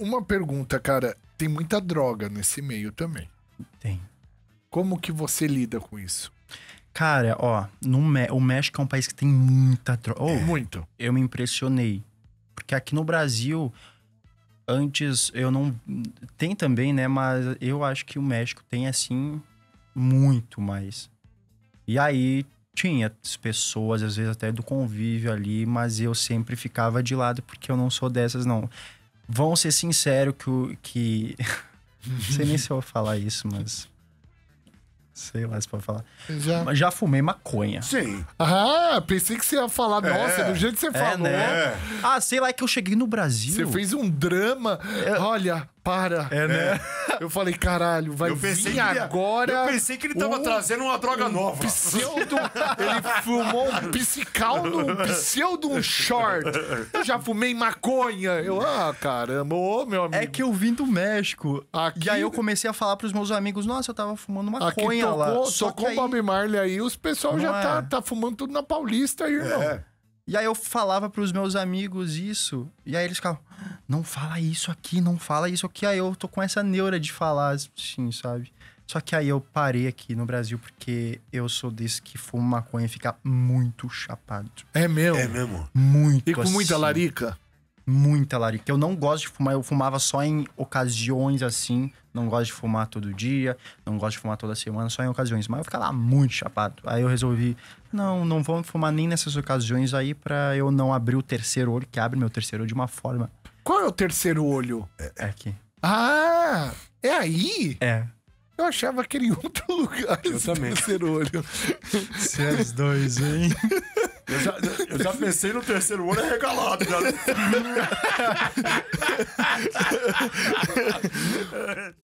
Uma pergunta, cara. Tem muita droga nesse meio também. Tem. Como que você lida com isso? Cara, ó, no o México é um país que tem muita droga. Oh, é. Muito. Eu me impressionei. Porque aqui no Brasil, antes eu não. Tem também, né? Mas eu acho que o México tem, assim, muito mais. E aí tinha pessoas, às vezes até do convívio ali, mas eu sempre ficava de lado porque eu não sou dessas, não. Vão ser sinceros que o. Que... Não sei nem se eu vou falar isso, mas. Sei lá se pode falar. Já, é. já fumei maconha. Sim. Ah, pensei que você ia falar, É. nossa, do jeito que você é, falou. né? É. Ah, sei lá, é que eu cheguei no Brasil. Você fez um drama. Olha, para. É, né? É. Eu falei, caralho, vai eu vir agora. eu pensei que ele tava um, trazendo uma droga um nova. Pseudo. ele fumou um psical num pseudo um short. Eu já fumei maconha. Eu, ah, caramba, ô, meu é amigo. É que eu vim do México. Aqui, e aí eu comecei a falar pros meus amigos: nossa, eu tava fumando maconha tocou, lá. Só com o Bob Marley aí, os pessoal já tá, é. tá, tá fumando tudo na Paulista aí, irmão. É. E aí eu falava pros meus amigos isso, e aí eles ficavam não fala isso aqui, não fala isso aqui. Aí eu tô com essa neura de falar, sim, sabe? Só que aí eu parei aqui no Brasil porque eu sou desse que fuma maconha e fica muito chapado. É mesmo? É mesmo. Muito. E com assim, muita larica? Muita larica. Eu não gosto de fumar, eu fumava só em ocasiões assim. Não gosto de fumar todo dia, não gosto de fumar toda semana, só em ocasiões. Mas eu ficava muito chapado. Aí eu resolvi, não, não vou fumar nem nessas ocasiões aí para eu não abrir o terceiro olho, que abre meu terceiro olho de uma forma qual é o terceiro olho? É, é aqui. Ah, é aí? É. Eu achava que era em outro lugar. Eu também. Terceiro olho. Vocês dois, hein? Eu já, eu já pensei no terceiro olho arregalado, galera.